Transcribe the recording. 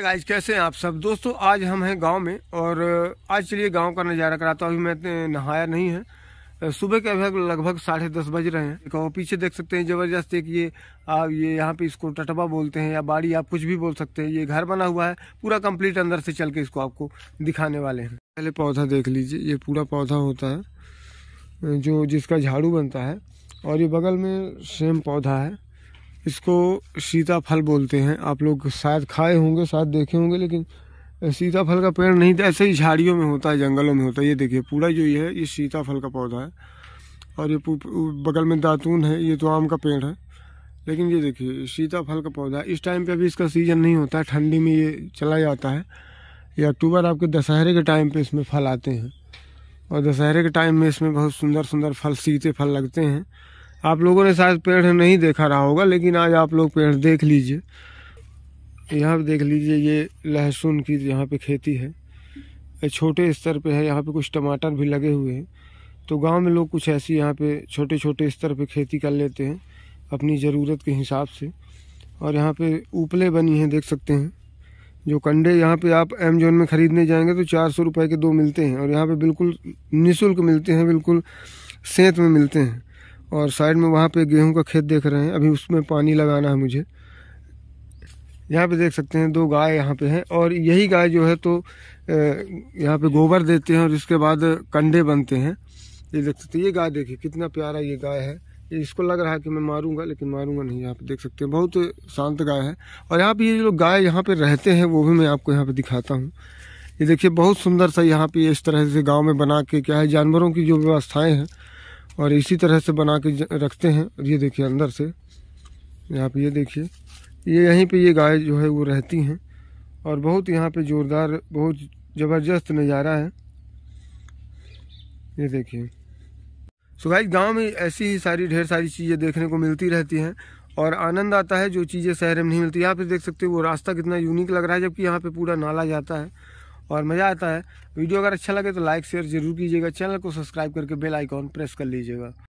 guys कैसे हैं आप सब दोस्तों आज हम हैं गांव में और आज चलिए गांव का नज़ारा कराता हूँ अभी मैं नहाया नहीं है सुबह के अभी लगभग साढ़े दस बज रहे हैं और पीछे देख सकते हैं ज़बरदस्त एक ये आप ये यहाँ पे इसको टटबा बोलते हैं या बाड़ी आप कुछ भी बोल सकते हैं ये घर बना हुआ है पूरा कम्प्लीट अंदर से चल के इसको आपको दिखाने वाले हैं पहले पौधा देख लीजिए ये पूरा पौधा होता है जो जिसका झाड़ू बनता है और ये बगल में सेम पौधा है इसको सीताफल बोलते हैं आप लोग शायद खाए होंगे शायद देखे होंगे लेकिन सीताफल का पेड़ नहीं था तो ऐसे ही झाड़ियों में होता है जंगलों में होता है ये देखिए पूरा जो ये है ये सीताफल का पौधा है और ये बगल में दातून है ये तो आम का पेड़ है लेकिन ये देखिए सीताफल का पौधा इस टाइम पे अभी इसका सीज़न नहीं होता है ठंडी में ये चला जाता है ये अक्टूबर आपके दशहरे के टाइम पर इसमें फल आते हैं और दशहरे के टाइम में इसमें बहुत सुंदर सुंदर फल सीते फल लगते हैं आप लोगों ने शायद पेड़ नहीं देखा रहा होगा लेकिन आज आप लोग पेड़ देख लीजिए यहाँ पर देख लीजिए ये लहसुन की यहाँ पे खेती है छोटे स्तर पे है यहाँ पे कुछ टमाटर भी लगे हुए हैं तो गांव में लोग कुछ ऐसी यहाँ पे छोटे छोटे स्तर पे खेती कर लेते हैं अपनी ज़रूरत के हिसाब से और यहाँ पे उपले बनी हैं देख सकते हैं जो कंडे यहाँ पे आप अमेजोन में ख़रीदने जाएंगे तो चार सौ रुपये के दो मिलते हैं और यहाँ पर बिल्कुल निःशुल्क मिलते हैं बिल्कुल सेहत में मिलते हैं और साइड में वहाँ पे गेहूं का खेत देख रहे हैं अभी उसमें पानी लगाना है मुझे यहाँ पे देख सकते हैं दो गाय यहाँ पे हैं और यही गाय जो है तो यहाँ पे गोबर देते हैं और इसके बाद कंडे बनते हैं ये देख सकते हैं ये गाय देखिए कितना प्यारा ये गाय है इसको लग रहा है कि मैं मारूंगा लेकिन मारूंगा नहीं यहाँ पे देख सकते हैं बहुत शांत गाय है और यहाँ पे ये जो गाय यहाँ पे रहते हैं वो भी मैं आपको यहाँ पे दिखाता हूँ ये देखिए बहुत सुंदर सा यहाँ पे इस तरह से गांव में बना के क्या है जानवरों की जो व्यवस्थाएं हैं और इसी तरह से बना के रखते हैं और ये देखिए अंदर से यहाँ पे ये देखिए ये यहीं पे ये गाय जो है वो रहती हैं और बहुत यहाँ पे ज़ोरदार बहुत ज़बरदस्त नज़ारा है ये देखिए सो गाइज गांव में ऐसी ही सारी ढेर सारी चीज़ें देखने को मिलती रहती हैं और आनंद आता है जो चीज़ें शहर में नहीं मिलती यहाँ पे देख सकते हो वो रास्ता कितना यूनिक लग रहा है जबकि यहाँ पे पूरा नाला जाता है और मज़ा आता है वीडियो अगर अच्छा लगे तो लाइक शेयर जरूर कीजिएगा चैनल को सब्सक्राइब करके बेल आइकॉन प्रेस कर लीजिएगा